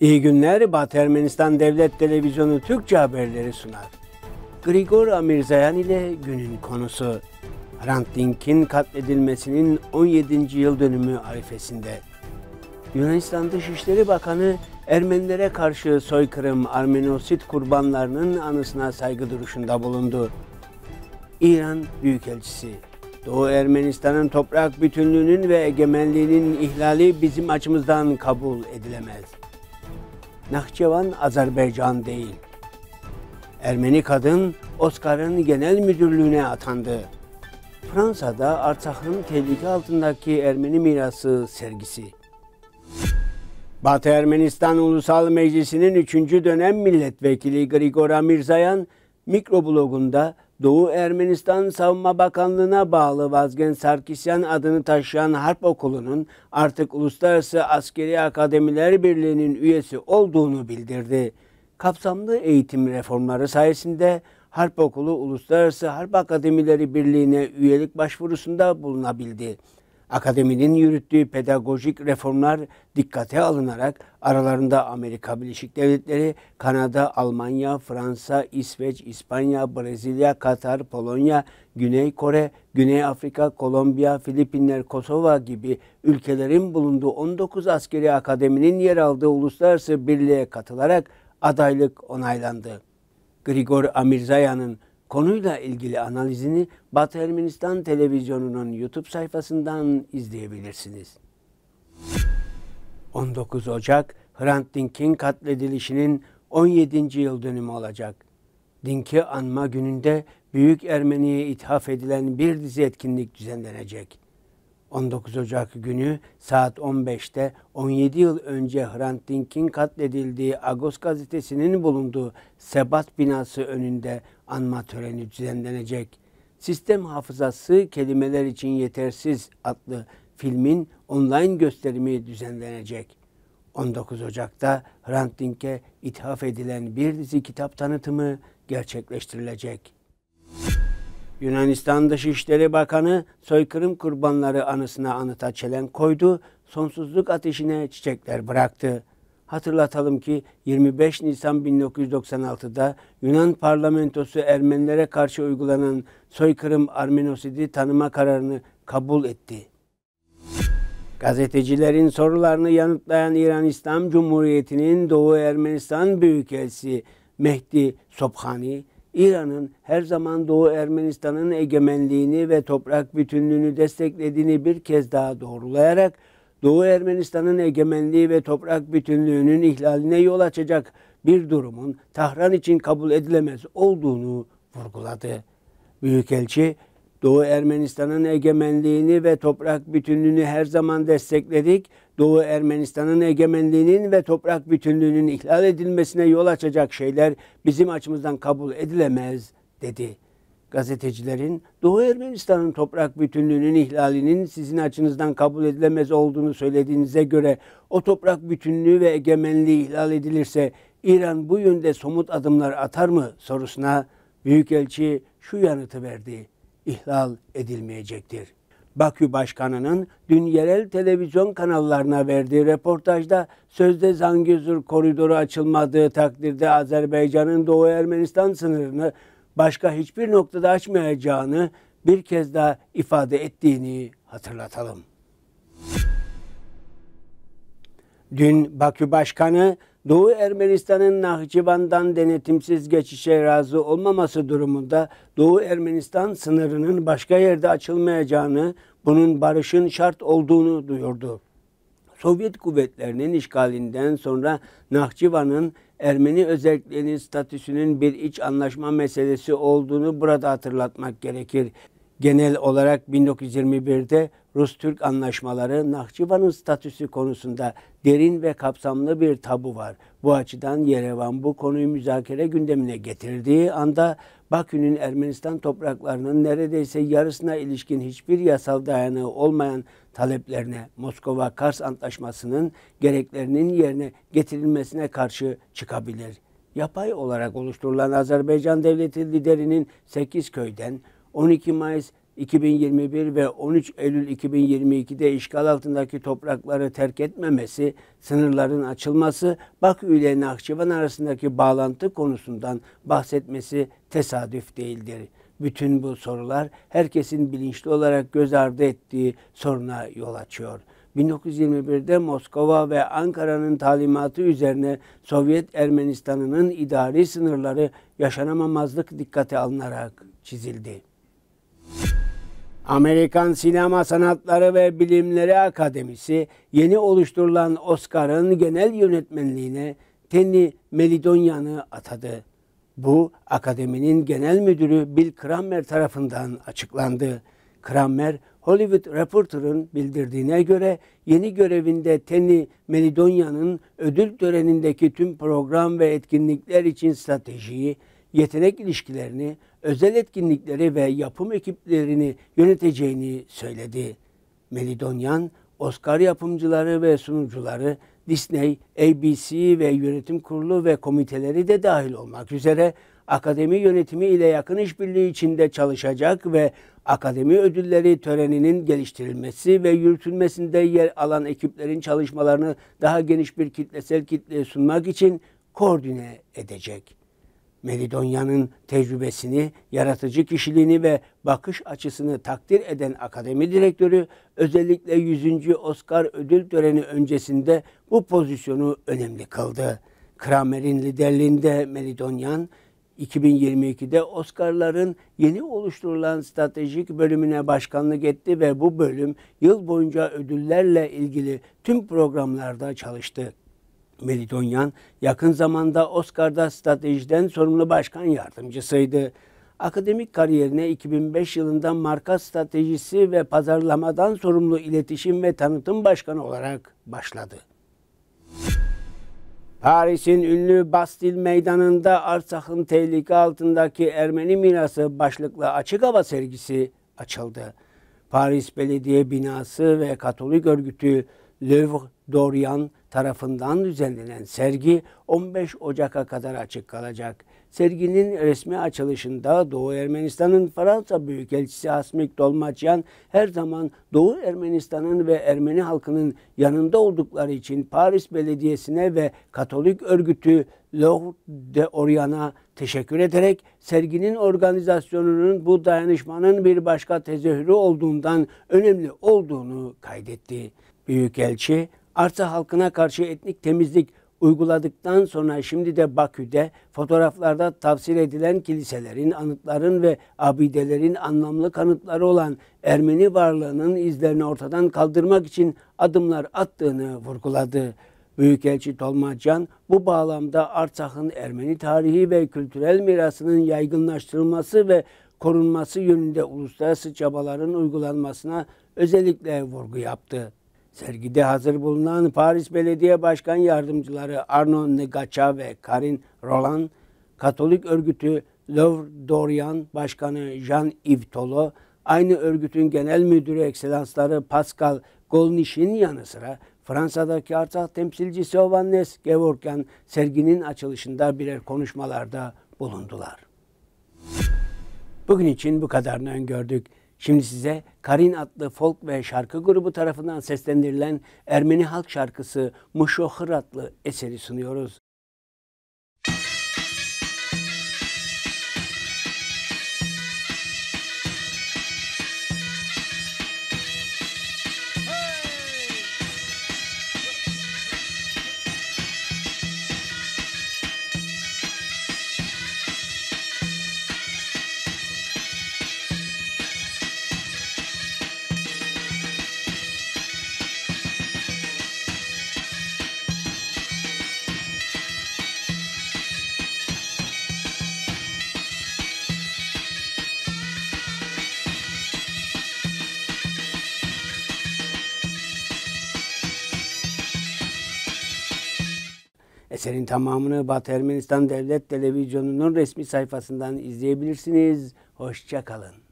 İyi günler Batı Ermenistan Devlet Televizyonu Türkçe haberleri sunar. Grigor Amirzayan ile günün konusu. Hrant Dink'in katledilmesinin 17. yıl dönümü arifesinde. Yunanistan Dışişleri Bakanı Ermenilere karşı soykırım Armenosit kurbanlarının anısına saygı duruşunda bulundu. İran Büyükelçisi Doğu Ermenistan'ın toprak bütünlüğünün ve egemenliğinin ihlali bizim açımızdan kabul edilemez. Nahçıvan Azerbaycan değil. Ermeni kadın Oscar'ın genel müdürlüğüne atandı. Fransa'da Artsakh'ın tehlike altındaki Ermeni mirası sergisi. Batı Ermenistan Ulusal Meclisi'nin 3. dönem milletvekili Grigora Mirzayan mikroblogunda Doğu Ermenistan Savunma Bakanlığı'na bağlı Vazgen Sarkisyan adını taşıyan harp okulunun artık Uluslararası Askeri Akademiler Birliği'nin üyesi olduğunu bildirdi. Kapsamlı eğitim reformları sayesinde Harp Okulu Uluslararası Harp Akademileri Birliği'ne üyelik başvurusunda bulunabildi. Akademinin yürüttüğü pedagojik reformlar dikkate alınarak aralarında Amerika Birleşik Devletleri, Kanada, Almanya, Fransa, İsveç, İspanya, Brezilya, Katar, Polonya, Güney Kore, Güney Afrika, Kolombiya, Filipinler, Kosova gibi ülkelerin bulunduğu 19 askeri akademinin yer aldığı uluslararası birliğe katılarak adaylık onaylandı. Grigor Amirzayan'ın konuyla ilgili analizini Batı Ermenistan Televizyonu'nun YouTube sayfasından izleyebilirsiniz. 19 Ocak Hrant Dink'in katledilişinin 17. yıl dönümü olacak. Dink'i anma gününde Büyük Ermeni'ye ithaf edilen bir dizi etkinlik düzenlenecek. 19 Ocak günü saat 15'te 17 yıl önce Hrant Dink'in katledildiği Agos gazetesinin bulunduğu Sebat binası önünde anma töreni düzenlenecek. Sistem hafızası kelimeler için yetersiz adlı filmin online gösterimi düzenlenecek. 19 Ocak'ta Hrant Dink'e ithaf edilen bir dizi kitap tanıtımı gerçekleştirilecek. Yunanistan Dışişleri Bakanı soykırım kurbanları anısına anıta çelen koydu, sonsuzluk ateşine çiçekler bıraktı. Hatırlatalım ki 25 Nisan 1996'da Yunan parlamentosu Ermenilere karşı uygulanan soykırım Armenosidi tanıma kararını kabul etti. Gazetecilerin sorularını yanıtlayan İran İslam Cumhuriyeti'nin Doğu Ermenistan Büyükelçisi Mehdi Sobhani, İran'ın her zaman Doğu Ermenistan'ın egemenliğini ve toprak bütünlüğünü desteklediğini bir kez daha doğrulayarak Doğu Ermenistan'ın egemenliği ve toprak bütünlüğünün ihlaline yol açacak bir durumun Tahran için kabul edilemez olduğunu vurguladı. Büyükelçi, Doğu Ermenistan'ın egemenliğini ve toprak bütünlüğünü her zaman destekledik. Doğu Ermenistan'ın egemenliğinin ve toprak bütünlüğünün ihlal edilmesine yol açacak şeyler bizim açımızdan kabul edilemez dedi gazetecilerin Doğu Ermenistan'ın toprak bütünlüğünün ihlalinin sizin açınızdan kabul edilemez olduğunu söylediğinize göre o toprak bütünlüğü ve egemenliği ihlal edilirse İran bu yönde somut adımlar atar mı sorusuna Büyükelçi şu yanıtı verdi. İhlal edilmeyecektir. Bakü Başkanı'nın dün yerel televizyon kanallarına verdiği röportajda sözde Zangezur koridoru açılmadığı takdirde Azerbaycan'ın Doğu Ermenistan sınırını başka hiçbir noktada açmayacağını bir kez daha ifade ettiğini hatırlatalım. Dün Bakü Başkanı Doğu Ermenistan'ın Nahçıvan'dan denetimsiz geçişe razı olmaması durumunda Doğu Ermenistan sınırının başka yerde açılmayacağını, bunun barışın şart olduğunu duyurdu. Sovyet kuvvetlerinin işgalinden sonra Nahçıvan'ın Ermeni özelliklerinin statüsünün bir iç anlaşma meselesi olduğunu burada hatırlatmak gerekir. Genel olarak 1921'de Rus-Türk anlaşmaları Nahçıvan'ın statüsü konusunda derin ve kapsamlı bir tabu var. Bu açıdan Yerevan bu konuyu müzakere gündemine getirdiği anda Bakü'nün Ermenistan topraklarının neredeyse yarısına ilişkin hiçbir yasal dayanağı olmayan taleplerine Moskova-Kars Antlaşması'nın gereklerinin yerine getirilmesine karşı çıkabilir. Yapay olarak oluşturulan Azerbaycan Devleti liderinin 8 köyden 12 Mayıs 2021 ve 13 Eylül 2022'de işgal altındaki toprakları terk etmemesi, sınırların açılması, Bakü ile Nakçıvan arasındaki bağlantı konusundan bahsetmesi tesadüf değildir. Bütün bu sorular herkesin bilinçli olarak göz ardı ettiği soruna yol açıyor.'' 1921'de Moskova ve Ankara'nın talimatı üzerine Sovyet Ermenistan'ının idari sınırları yaşanamamazlık dikkate alınarak çizildi. Amerikan Sinema Sanatları ve Bilimleri Akademisi yeni oluşturulan Oscar'ın genel yönetmenliğine Tenni Melidonyan'ı atadı. Bu akademinin genel müdürü Bill Kramer tarafından açıklandı. Kramer, Hollywood Reporter'ın bildirdiğine göre yeni görevinde Tenni Melidonya'nın ödül törenindeki tüm program ve etkinlikler için stratejiyi, yetenek ilişkilerini, özel etkinlikleri ve yapım ekiplerini yöneteceğini söyledi. Melidonyan, Oscar yapımcıları ve sunucuları Disney, ABC ve yönetim kurulu ve komiteleri de dahil olmak üzere akademi yönetimi ile yakın işbirliği içinde çalışacak ve akademi ödülleri töreninin geliştirilmesi ve yürütülmesinde yer alan ekiplerin çalışmalarını daha geniş bir kitlesel kitleye sunmak için koordine edecek. Meridonya'nın tecrübesini, yaratıcı kişiliğini ve bakış açısını takdir eden akademi direktörü özellikle 100. Oscar ödül töreni öncesinde bu pozisyonu önemli kıldı. Kramer'in liderliğinde Meridonyan 2022'de Oscar'ların yeni oluşturulan stratejik bölümüne başkanlık etti ve bu bölüm yıl boyunca ödüllerle ilgili tüm programlarda çalıştı. Melitonyan yakın zamanda Oscar'da stratejiden sorumlu başkan yardımcısıydı. Akademik kariyerine 2005 yılında marka stratejisi ve pazarlamadan sorumlu iletişim ve tanıtım başkanı olarak başladı. Paris'in ünlü Bastil Meydanı'nda Arsak'ın tehlike altındaki Ermeni mirası başlıklı açık hava sergisi açıldı. Paris Belediye Binası ve Katolik Örgütü Louvre Dorian tarafından düzenlenen sergi 15 Ocak'a kadar açık kalacak. Serginin resmi açılışında Doğu Ermenistan'ın Fransa Büyükelçisi Asmik Dolmaçyan her zaman Doğu Ermenistan'ın ve Ermeni halkının yanında oldukları için Paris Belediyesi'ne ve Katolik örgütü Louvre de Orion'a teşekkür ederek serginin organizasyonunun bu dayanışmanın bir başka tezahürü olduğundan önemli olduğunu kaydetti. Büyükelçi, artı halkına karşı etnik temizlik uyguladıktan sonra şimdi de Bakü'de fotoğraflarda tavsil edilen kiliselerin, anıtların ve abidelerin anlamlı kanıtları olan Ermeni varlığının izlerini ortadan kaldırmak için adımlar attığını vurguladı. Büyükelçi Tolmacan bu bağlamda Artsakh'ın Ermeni tarihi ve kültürel mirasının yaygınlaştırılması ve korunması yönünde uluslararası çabaların uygulanmasına özellikle vurgu yaptı. Sergide hazır bulunan Paris Belediye Başkan Yardımcıları Arnaud Negaça ve Karin Roland, Katolik örgütü Louvre Dorian Başkanı Jean-Yves Tolo, aynı örgütün genel müdürü ekselansları Pascal Golnish'in yanı sıra Fransa'daki Artsakh temsilcisi Ovannes Gevorkyan serginin açılışında birer konuşmalarda bulundular. Bugün için bu kadarını öngördük. Şimdi size Karin adlı folk ve şarkı grubu tarafından seslendirilen Ermeni halk şarkısı Muşohır adlı eseri sunuyoruz. Eserin tamamını Batı Ermenistan Devlet Televizyonu'nun resmi sayfasından izleyebilirsiniz. Hoşçakalın.